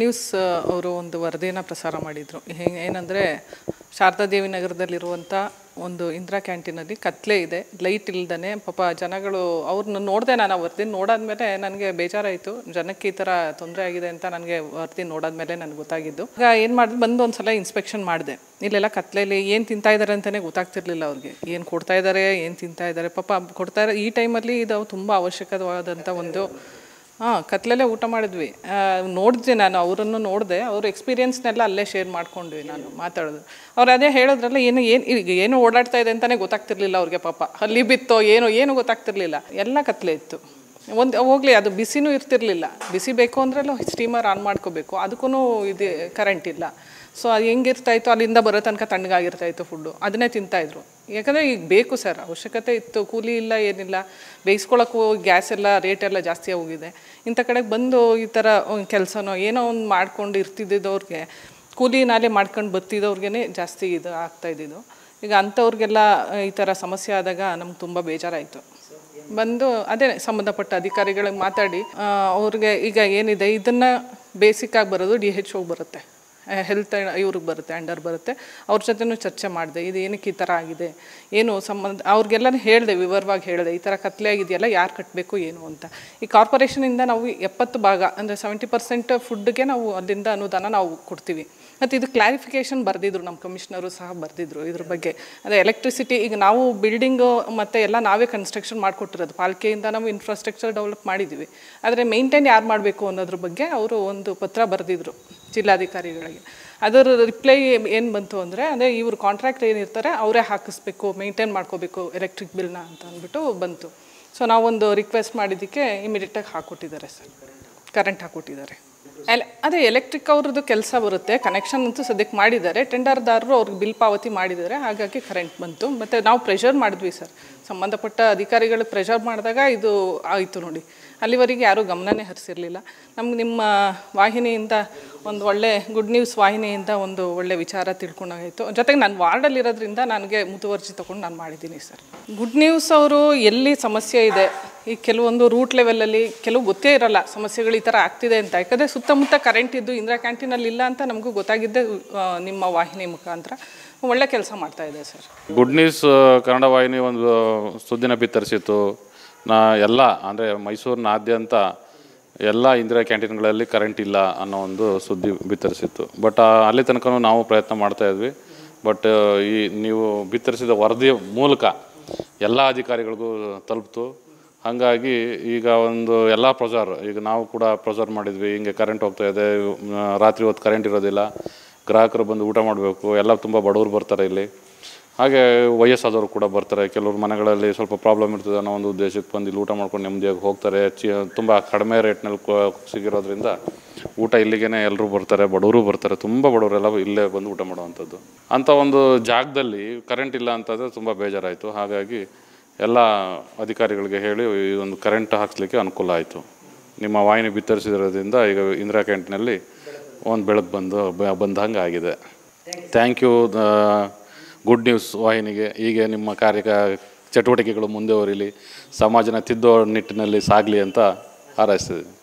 news ಅವರು ಒಂದು ವರದಿಯನ್ನು ಪ್ರಸಾರ ಮಾಡಿದರು ಹೆಂಗೆ ಏನಂದರೆ ಶಾರದಾದೇವಿ ನಗರದಲ್ಲಿರುವಂಥ ಒಂದು ಇಂದಿರಾ ಕ್ಯಾಂಟೀನಲ್ಲಿ ಕತ್ಲೆ ಇದೆ ಲೈಟ್ ಇಲ್ದೇ ಪಾಪ ಜನಗಳು ಅವ್ರನ್ನ ನೋಡಿದೆ ನಾನು ಆ ವರದಿ ನೋಡಾದ್ಮೇಲೆ ನನಗೆ ಬೇಜಾರಾಯಿತು ಜನಕ್ಕೆ ಈ ಥರ ತೊಂದರೆ ಆಗಿದೆ ಅಂತ ನನಗೆ ವರದಿ ನೋಡಾದ್ಮೇಲೆ ನನಗೆ ಗೊತ್ತಾಗಿದ್ದು ಈಗ ಏನು ಮಾಡಿದೆ ಬಂದು ಒಂದು ಸಲ ಇನ್ಸ್ಪೆಕ್ಷನ್ ಮಾಡಿದೆ ಇಲ್ಲೆಲ್ಲ ಕತ್ಲೇಲಿ ಏನು ತಿಂತಾ ಇದ್ದಾರೆ ಅಂತಲೇ ಗೊತ್ತಾಗ್ತಿರ್ಲಿಲ್ಲ ಅವ್ರಿಗೆ ಏನು ಕೊಡ್ತಾ ಇದ್ದಾರೆ ಏನು ತಿಂತಾ ಇದ್ದಾರೆ ಪಾಪ ಕೊಡ್ತಾ ಇರೋ ಈ ಟೈಮಲ್ಲಿ ಇದು ತುಂಬ ಅವಶ್ಯಕವಾದಂಥ ಒಂದು ಹಾಂ ಕತ್ಲಲ್ಲೇ ಊಟ ಮಾಡಿದ್ವಿ ನೋಡಿದ್ವಿ ನಾನು ಅವರನ್ನು ನೋಡಿದೆ ಅವ್ರ ಎಕ್ಸ್ಪೀರಿಯೆನ್ಸ್ನೆಲ್ಲ ಅಲ್ಲೇ ಶೇರ್ ಮಾಡ್ಕೊಂಡ್ವಿ ನಾನು ಮಾತಾಡೋದು ಅವ್ರು ಅದೇ ಹೇಳಿದ್ರಲ್ಲ ಏನು ಏನು ಈಗ ಏನು ಓಡಾಡ್ತಾ ಇದೆ ಅಂತಲೇ ಗೊತ್ತಾಗ್ತಿರ್ಲಿಲ್ಲ ಅವ್ರಿಗೆ ಪಾಪ ಅಲ್ಲಿ ಬಿತ್ತೋ ಏನೋ ಏನು ಗೊತ್ತಾಗ್ತಿರ್ಲಿಲ್ಲ ಎಲ್ಲ ಕತ್ಲೆ ಇತ್ತು ಒಂದು ಹೋಗಲಿ ಅದು ಬಿಸಿನೂ ಇರ್ತಿರ್ಲಿಲ್ಲ ಬಿಸಿ ಬೇಕು ಅಂದ್ರಲ್ಲೂ ಸ್ಟೀಮರ್ ಆನ್ ಮಾಡ್ಕೋಬೇಕು ಅದಕ್ಕೂ ಇದು ಕರೆಂಟ್ ಇಲ್ಲ ಸೊ ಅದು ಹೆಂಗಿರ್ತಾಯಿತ್ತು ಅಲ್ಲಿಂದ ಬರೋ ತನಕ ತಣ್ಣಗಾಗಿರ್ತಾಯಿತ್ತು ಫುಡ್ಡು ಅದನ್ನೇ ತಿಂತಾಯಿದ್ರು ಯಾಕಂದರೆ ಈಗ ಬೇಕು ಸರ್ ಅವಶ್ಯಕತೆ ಇತ್ತು ಕೂಲಿ ಇಲ್ಲ ಏನಿಲ್ಲ ಬೇಯಿಸ್ಕೊಳ್ಳೋಕ್ಕೂ ಗ್ಯಾಸ್ ಎಲ್ಲ ರೇಟ್ ಎಲ್ಲ ಜಾಸ್ತಿ ಹೋಗಿದೆ ಇಂಥ ಕಡೆಗೆ ಬಂದು ಈ ಥರ ಕೆಲಸನೋ ಏನೋ ಒಂದು ಮಾಡ್ಕೊಂಡು ಇರ್ತಿದ್ದಿದ್ದವ್ರಿಗೆ ಕೂಲಿ ನಾಲೆ ಮಾಡ್ಕೊಂಡು ಬರ್ತಿದ್ದವ್ರಿಗೆ ಜಾಸ್ತಿ ಇದು ಆಗ್ತಾಯಿದ್ದು ಈಗ ಅಂಥವ್ರಿಗೆಲ್ಲ ಈ ಥರ ಸಮಸ್ಯೆ ಆದಾಗ ನಮ್ಗೆ ತುಂಬ ಬೇಜಾರಾಯಿತು ಬಂದು ಅದೇ ಸಂಬಂಧಪಟ್ಟ ಅಧಿಕಾರಿಗಳಿಗೆ ಮಾತಾಡಿ ಅವ್ರಿಗೆ ಈಗ ಏನಿದೆ ಇದನ್ನು ಬೇಸಿಕ್ಕಾಗಿ ಬರೋದು ಡಿ ಹೆಚ್ ಹೋಗಿ ಬರುತ್ತೆ ಹೆಲ್ತ್ ಇವ್ರಿಗೆ ಬರುತ್ತೆ ಅಂಡರ್ ಬರುತ್ತೆ ಅವ್ರ ಜೊತೆನೂ ಚರ್ಚೆ ಮಾಡಿದೆ ಇದು ಏನಕ್ಕೆ ಈ ಥರ ಆಗಿದೆ ಏನು ಸಂಬಂಧ ಅವ್ರಿಗೆಲ್ಲನೂ ಹೇಳಿದೆ ವಿವರವಾಗಿ ಹೇಳಿದೆ ಈ ಥರ ಕತ್ಲೆ ಆಗಿದೆಯಲ್ಲ ಯಾರು ಕಟ್ಟಬೇಕು ಏನು ಅಂತ ಈ ಕಾರ್ಪೊರೇಷನಿಂದ ನಾವು ಎಪ್ಪತ್ತು ಭಾಗ ಅಂದರೆ ಸೆವೆಂಟಿ ಪರ್ಸೆಂಟ್ ಫುಡ್ಗೆ ನಾವು ಅಲ್ಲಿಂದ ಅನುದಾನ ನಾವು ಕೊಡ್ತೀವಿ ಮತ್ತು ಇದು ಕ್ಲಾರಿಫಿಕೇಷನ್ ಬರೆದಿದ್ರು ನಮ್ಮ ಕಮಿಷನರು ಸಹ ಬರೆದಿದ್ರು ಇದ್ರ ಬಗ್ಗೆ ಅಂದರೆ ಎಲೆಕ್ಟ್ರಿಸಿಟಿ ಈಗ ನಾವು ಬಿಲ್ಡಿಂಗು ಮತ್ತು ಎಲ್ಲ ನಾವೇ ಕನ್ಸ್ಟ್ರಕ್ಷನ್ ಮಾಡಿಕೊಟ್ಟಿರೋದು ಪಾಲಿಕೆಯಿಂದ ನಾವು ಇನ್ಫ್ರಾಸ್ಟ್ರಕ್ಚರ್ ಡೆವಲಪ್ ಮಾಡಿದ್ದೀವಿ ಆದರೆ ಮೇಂಟೈನ್ ಯಾರು ಮಾಡಬೇಕು ಅನ್ನೋದ್ರ ಬಗ್ಗೆ ಅವರು ಒಂದು ಪತ್ರ ಬರೆದಿದ್ರು ಜಿಲ್ಲಾಧಿಕಾರಿಗಳಿಗೆ ಅದರ ರಿಪ್ಲೈ ಏನು ಬಂತು ಅಂದರೆ ಅಂದರೆ ಇವರು ಕಾಂಟ್ರಾಕ್ಟ್ ಏನಿರ್ತಾರೆ ಅವರೇ ಹಾಕಿಸ್ಬೇಕು ಮೇಂಟೈನ್ ಮಾಡ್ಕೋಬೇಕು ಎಲೆಕ್ಟ್ರಿಕ್ ಬಿಲ್ನ ಅಂತ ಅಂದ್ಬಿಟ್ಟು ಬಂತು ಸೊ ನಾವೊಂದು ರಿಕ್ವೆಸ್ಟ್ ಮಾಡಿದ್ದಕ್ಕೆ ಇಮಿಡಿಯೇಟಾಗಿ ಹಾಕ್ಕೊಟ್ಟಿದ್ದಾರೆ ಸರ್ ಕರೆಂಟ್ ಹಾಕ್ಕೊಟ್ಟಿದ್ದಾರೆ ಎಲೆ ಅದೇ ಎಲೆಕ್ಟ್ರಿಕ್ ಅವ್ರದ್ದು ಕೆಲಸ ಬರುತ್ತೆ ಕನೆಕ್ಷನ್ ಅಂತೂ ಸದ್ಯಕ್ಕೆ ಮಾಡಿದ್ದಾರೆ ಟೆಂಡರ್ದಾರರು ಅವ್ರಿಗೆ ಬಿಲ್ ಪಾವತಿ ಮಾಡಿದ್ದಾರೆ ಹಾಗಾಗಿ ಕರೆಂಟ್ ಬಂತು ಮತ್ತು ನಾವು ಪ್ರೆಷರ್ ಮಾಡಿದ್ವಿ ಸರ್ ಸಂಬಂಧಪಟ್ಟ ಅಧಿಕಾರಿಗಳು ಪ್ರೆಷರ್ ಮಾಡಿದಾಗ ಇದು ಆಯಿತು ನೋಡಿ ಅಲ್ಲಿವರೆಗೆ ಯಾರೂ ಗಮನನೇ ಹರಿಸಿರಲಿಲ್ಲ ನಮ್ಗೆ ನಿಮ್ಮ ವಾಹಿನಿಯಿಂದ ಒಂದು ಒಳ್ಳೆ ಗುಡ್ ನ್ಯೂಸ್ ವಾಹಿನಿಯಿಂದ ಒಂದು ಒಳ್ಳೆ ವಿಚಾರ ತಿಳ್ಕೊಂಡಾಗಿತ್ತು ಜೊತೆಗೆ ನಾನು ವಾರ್ಡಲ್ಲಿರೋದ್ರಿಂದ ನನಗೆ ಮುತುವರ್ಜಿ ತೊಗೊಂಡು ನಾನು ಮಾಡಿದ್ದೀನಿ ಸರ್ ಗುಡ್ ನ್ಯೂಸ್ ಅವರು ಎಲ್ಲಿ ಸಮಸ್ಯೆ ಇದೆ ಈ ಕೆಲವೊಂದು ರೂಟ್ ಲೆವೆಲಲ್ಲಿ ಕೆಲವು ಗೊತ್ತೇ ಇರಲ್ಲ ಸಮಸ್ಯೆಗಳು ಈ ಥರ ಆಗ್ತಿದೆ ಅಂತ ಯಾಕಂದರೆ ಸುತ್ತಮುತ್ತ ಕರೆಂಟ್ ಇದ್ದು ಇಂದಿರಾ ಕ್ಯಾಂಟೀನಲ್ಲಿ ಇಲ್ಲ ಅಂತ ನಮಗೂ ಗೊತ್ತಾಗಿದ್ದೆ ನಿಮ್ಮ ವಾಹಿನಿ ಮುಖಾಂತರ ಒಳ್ಳೆ ಕೆಲಸ ಮಾಡ್ತಾ ಇದೆ ಸರ್ ಗುಡ್ ನ್ಯೂಸ್ ಕನ್ನಡ ವಾಹಿನಿ ಒಂದು ಸುದ್ದಿನ ಬಿತ್ತರಿಸಿತ್ತು ನಾ ಎಲ್ಲ ಅಂದರೆ ಮೈಸೂರಿನಾದ್ಯಂತ ಎಲ್ಲ ಇಂದಿರಾ ಕ್ಯಾಂಟೀನ್ಗಳಲ್ಲಿ ಕರೆಂಟ್ ಇಲ್ಲ ಅನ್ನೋ ಒಂದು ಸುದ್ದಿ ಬಿತ್ತರಿಸಿತ್ತು ಬಟ್ ಅಲ್ಲಿ ತನಕ ನಾವು ಪ್ರಯತ್ನ ಮಾಡ್ತಾಯಿದ್ವಿ ಬಟ್ ಈ ನೀವು ಬಿತ್ತರಿಸಿದ ವರದಿಯ ಮೂಲಕ ಎಲ್ಲ ಅಧಿಕಾರಿಗಳಿಗೂ ತಲುಪ್ತು ಹಾಗಾಗಿ ಈಗ ಒಂದು ಎಲ್ಲ ಪ್ರೊಜರ್ ಈಗ ನಾವು ಕೂಡ ಪ್ರೊಸರ್ ಮಾಡಿದ್ವಿ ಹಿಂಗೆ ಕರೆಂಟ್ ಹೋಗ್ತಾ ಇದೆ ರಾತ್ರಿ ಹೊತ್ತು ಕರೆಂಟ್ ಇರೋದಿಲ್ಲ ಗ್ರಾಹಕರು ಬಂದು ಊಟ ಮಾಡಬೇಕು ಎಲ್ಲ ತುಂಬ ಬಡವರು ಬರ್ತಾರೆ ಇಲ್ಲಿ ಹಾಗೆ ವಯಸ್ಸಾದವರು ಕೂಡ ಬರ್ತಾರೆ ಕೆಲವ್ರ ಮನೆಗಳಲ್ಲಿ ಸ್ವಲ್ಪ ಪ್ರಾಬ್ಲಮ್ ಇರ್ತದೆ ಅನ್ನೋ ಒಂದು ಉದ್ದೇಶಕ್ಕೆ ಬಂದು ಇಲ್ಲಿ ಊಟ ಮಾಡ್ಕೊಂಡು ನೆಮ್ಮದಿಯಾಗಿ ಹೋಗ್ತಾರೆ ಚಿ ತುಂಬ ಕಡಿಮೆ ರೇಟ್ನಲ್ಲಿ ಸಿಗಿರೋದ್ರಿಂದ ಊಟ ಇಲ್ಲಿಗೇ ಎಲ್ಲರೂ ಬರ್ತಾರೆ ಬಡವರು ಬರ್ತಾರೆ ತುಂಬ ಬಡವರೆಲ್ಲ ಇಲ್ಲೇ ಬಂದು ಊಟ ಮಾಡುವಂಥದ್ದು ಅಂಥ ಒಂದು ಜಾಗದಲ್ಲಿ ಕರೆಂಟ್ ಇಲ್ಲ ಅಂತಂದರೆ ತುಂಬ ಬೇಜಾರಾಯಿತು ಹಾಗಾಗಿ ಎಲ್ಲ ಅಧಿಕಾರಿಗಳಿಗೆ ಹೇಳಿ ಈ ಒಂದು ಕರೆಂಟ್ ಹಾಕ್ಸ್ಲಿಕ್ಕೆ ಅನುಕೂಲ ಆಯಿತು ನಿಮ್ಮ ವಾಹಿನಿ ಬಿತ್ತರಿಸಿರೋದ್ರಿಂದ ಈಗ ಇಂದಿರಾ ಕ್ಯಾಂಟಿನಲ್ಲಿ ಒಂದು ಬೆಳಗ್ಗೆ ಬಂದು ಬಂದಂಗೆ ಆಗಿದೆ ಥ್ಯಾಂಕ್ ಯು ಗುಡ್ ನ್ಯೂಸ್ ವಾಹಿನಿಗೆ ಹೀಗೆ ನಿಮ್ಮ ಕಾರ್ಯಕ ಚಟುವಟಿಕೆಗಳು ಮುಂದೆ ಸಮಾಜನ ತಿದ್ದೋ ನಿಟ್ಟಿನಲ್ಲಿ ಸಾಗಲಿ ಅಂತ ಹಾರೈಸ್ತಿದ್ದೀನಿ